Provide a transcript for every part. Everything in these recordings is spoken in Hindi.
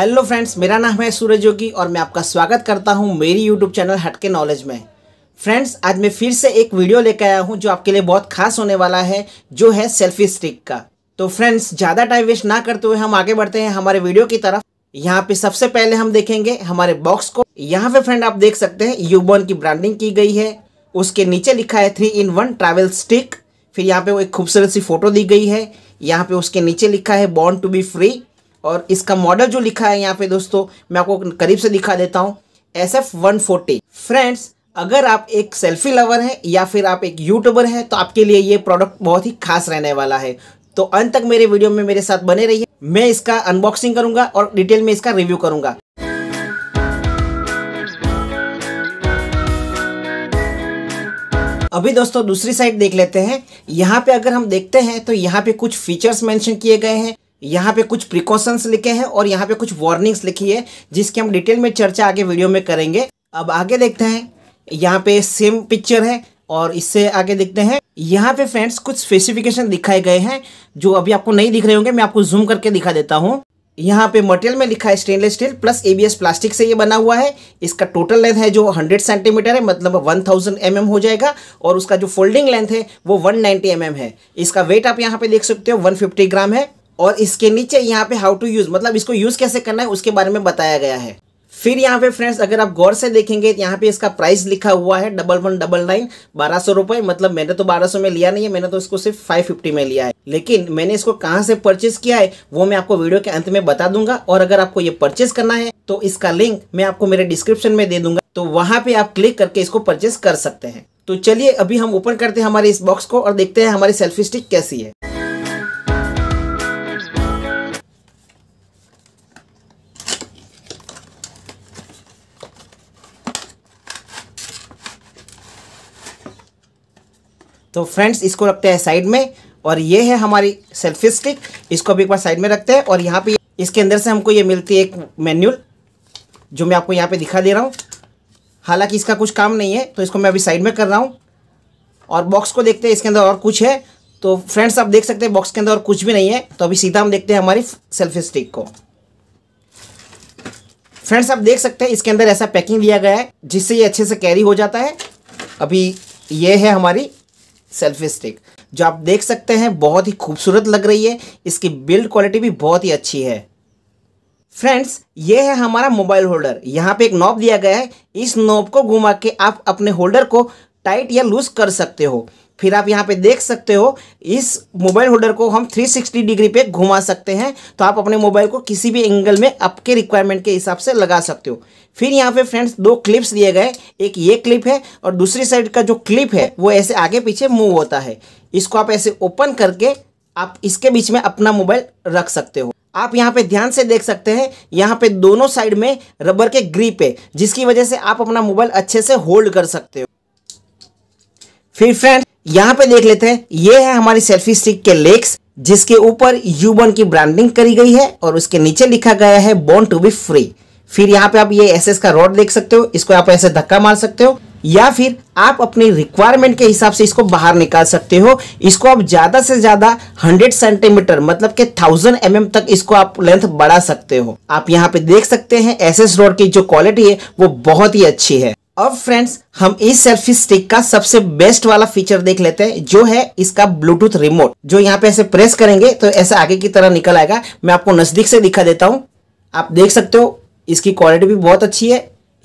हेलो फ्रेंड्स मेरा नाम है सूरज योगी और मैं आपका स्वागत करता हूं मेरी यूट्यूब चैनल हटके नॉलेज में फ्रेंड्स आज मैं फिर से एक वीडियो लेकर आया हूं जो आपके लिए बहुत खास होने वाला है जो है सेल्फी स्टिक का तो फ्रेंड्स ज़्यादा टाइम वेस्ट ना करते हुए हम आगे बढ़ते हैं हमारे वीडियो की तरफ यहाँ पे सबसे पहले हम देखेंगे हमारे बॉक्स को यहाँ पे फ्रेंड आप देख सकते हैं यूबोन की ब्रांडिंग की गई है उसके नीचे लिखा है three in one travel stick फिर यहाँ पे वो एक खूबसूरत सी फोटो दी गई है यहाँ पे उसके नीचे लिखा है बॉर्न टू बी फ्री और इसका मॉडल जो लिखा है यहाँ पे दोस्तों मैं आपको करीब से दिखा देता हूँ S F one forty friends अगर आप एक सेल्फी लवर हैं या फिर आप एक यूट्यूबर हैं तो आपके लिए ये प्रोडक्ट बहुत ही खास रहने वाला है तो अंत तक मेरे वीडियो में मेरे साथ बने रहिए मैं इसका अनबॉक्सिंग करूंगा और डिटेल में इसका रिव्यू करूंगा अभी दोस्तों दूसरी साइड देख लेते हैं यहाँ पे अगर हम देखते हैं तो यहाँ पे कुछ फीचर्स मेंशन किए गए हैं यहाँ पे कुछ प्रिकॉशंस लिखे हैं और यहाँ पे कुछ वार्निंग्स लिखी है जिसकी हम डिटेल में चर्चा आगे वीडियो में करेंगे अब आगे देखते हैं यहाँ पे सेम पिक्चर है और इससे आगे देखते हैं यहाँ पे फ्रेंड्स कुछ स्पेसिफिकेशन दिखाए गए हैं जो अभी आपको नहीं दिख रहे होंगे मैं आपको जूम करके दिखा देता हूँ यहाँ पे मटेरियल में लिखा है stainless steel plus ABS plastic से ये बना हुआ है इसका टोटल लेंथ है जो 100 सेंटीमीटर है मतलब 1000 थाउजेंड mm हो जाएगा और उसका जो फोल्डिंग लेंथ है वो 190 नाइन्टी mm है इसका वेट आप यहाँ पे देख सकते हो 150 ग्राम है और इसके नीचे यहाँ पे हाउ टू यूज़ मतलब इसको यूज़ कैसे करना है उसके बारे में बताया गया है फिर यहाँ पे फ्रेंड्स अगर आप गौर से देखेंगे तो यहाँ पे इसका प्राइस लिखा हुआ है डबल वन डबल नाइन बारह सौ रुपए मतलब मैंने तो बारह सौ में लिया नहीं है मैंने तो इसको सिर्फ फाइव फिफ्टी में लिया है लेकिन मैंने इसको कहाँ से परचेस किया है वो मैं आपको वीडियो के अंत में बता दूंगा और अगर आपको ये परचेस करना है तो इसका लिंक मैं आपको मेरे डिस्क्रिप्शन में दे दूंगा तो वहाँ पे आप क्लिक करके इसको परचेस कर सकते हैं तो चलिए अभी हम ओपन करते हैं हमारे इस बॉक्स को और देखते हैं हमारी सेल्फी स्टिक कैसी है तो फ्रेंड्स इसको रखते हैं साइड में और ये है हमारी सेल्फी स्टिक इसको भी एक बार साइड में रखते हैं और यहाँ पे इसके अंदर से हमको ये मिलती है एक मैन्यूल जो मैं आपको यहाँ पे दिखा दे रहा हूँ हालांकि इसका कुछ काम नहीं है तो इसको मैं अभी साइड में कर रहा हूँ और बॉक्स को देखते हैं इसके अंदर और कुछ है तो फ्रेंड्स आप देख सकते हैं बॉक्स के अंदर और कुछ भी नहीं है तो अभी सीधा हम देखते हैं हमारी सेल्फी स्टिक को फ्रेंड्स आप देख सकते हैं इसके अंदर ऐसा पैकिंग दिया गया है जिससे ये अच्छे से कैरी हो जाता है अभी ये है हमारी सेल्फी स्टिक जो आप देख सकते हैं बहुत ही खूबसूरत लग रही है इसकी बिल्ड क्वालिटी भी बहुत ही अच्छी है फ्रेंड्स ये है हमारा मोबाइल होल्डर यहाँ पे एक नॉब दिया गया है इस नॉब को घुमा के आप अपने होल्डर को टाइट या लूज कर सकते हो फिर आप यहाँ पे देख सकते हो इस मोबाइल होल्डर को हम 360 डिग्री पे घुमा सकते हैं तो आप अपने मोबाइल को किसी भी एंगल में आपके रिक्वायरमेंट के हिसाब से लगा सकते हो फिर यहाँ पे फ्रेंड्स दो क्लिप्स दिए गए एक ये क्लिप है और दूसरी साइड का जो क्लिप है वो ऐसे आगे पीछे मूव होता है इसको आप ऐसे ओपन करके आप इसके बीच में अपना मोबाइल रख सकते हो आप यहाँ पे ध्यान से देख सकते हैं यहाँ पे दोनों साइड में रबर के ग्रिप है जिसकी वजह से आप अपना मोबाइल अच्छे से होल्ड कर सकते हो फिर फ्रेंड्स यहाँ पे देख लेते हैं ये है हमारी सेल्फी स्टिक के लेग्स जिसके ऊपर यू बॉन्ड की ब्रांडिंग करी गई है और उसके नीचे लिखा गया है बोन टू बी फ्री फिर यहाँ पे आप ये एसएस का रोड देख सकते हो इसको आप ऐसे धक्का मार सकते हो या फिर आप अपनी रिक्वायरमेंट के हिसाब से इसको बाहर निकाल सकते हो इसको आप ज्यादा से ज्यादा 100 सेंटीमीटर मतलब के 1000 एम mm तक इसको आप लेंथ बढ़ा सकते हो आप यहाँ पे देख सकते हैं एसएस रोड की जो क्वालिटी है वो बहुत ही अच्छी है अब फ्रेंड्स हम इस सेल्फी स्टिक का सबसे बेस्ट वाला फीचर देख लेते हैं जो है इसका ब्लूटूथ रिमोट जो यहाँ पे ऐसे प्रेस करेंगे तो ऐसा आगे की तरह निकल आएगा मैं आपको नज़दीक से दिखा देता हूँ आप देख सकते हो इसकी क्वालिटी भी बहुत अच्छी है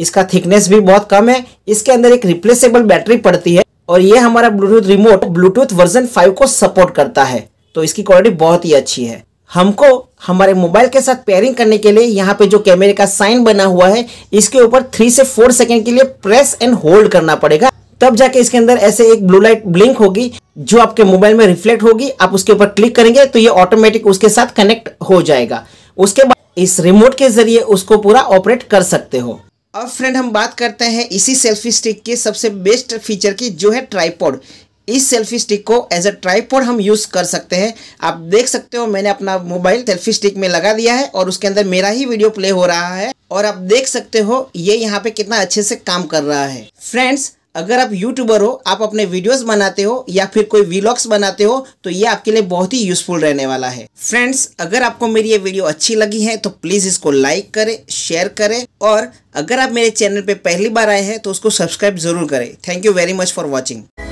इसका थिकनेस भी बहुत कम है इसके अंदर एक रिप्लेसेबल बैटरी पड़ती है और ये हमारा Bluetooth remote Bluetooth version five को सपोर्ट करता है तो इसकी क्वालिटी बहुत ही अच्छी है हमको हमारे मोबाइल के साथ पेयरिंग करने के लिए यहाँ पे जो कैमरे का साइन बना हुआ है इसके ऊपर थ्री से फोर सेकेंड के लिए प्रेस एंड होल्ड करना पड़ेगा तब जाके इसके अंदर ऐसे एक ब्लू लाइट ब्लिंक होगी जो आपके मोबाइल में रिफ्लेक्ट होगी आप उसके ऊपर क्लिक करेंगे तो ये ऑटोमेटिक उसके साथ कनेक्ट हो जाएगा उसके बाद इस रिमोट के जरिए उसको पूरा ऑपरेट कर सकते हो अब फ्रेंड हम बात करते हैं इसी सेल्फी स्टिक के सबसे बेस्ट फीचर की जो है ट्राईपोड इस सेल्फी स्टिक को एज ए ट्राईपोड हम यूज़ कर सकते हैं आप देख सकते हो मैंने अपना मोबाइल सेल्फी स्टिक में लगा दिया है और उसके अंदर मेरा ही वीडियो प्ले हो रहा है और आप देख सकते हो ये यहाँ पे कितना अच्छे से काम कर रहा है फ्रेंड्स अगर आप यूट्यूबर हो आप अपने वीडियोस बनाते हो या फिर कोई वीलॉग्स बनाते हो तो ये आपके लिए बहुत ही यूजफुल रहने वाला है फ्रेंड्स अगर आपको मेरी ये वीडियो अच्छी लगी है तो प्लीज़ इसको लाइक करें शेयर करें और अगर आप मेरे चैनल पे पहली बार आए हैं तो उसको सब्सक्राइब जरूर करें thank you very much for watching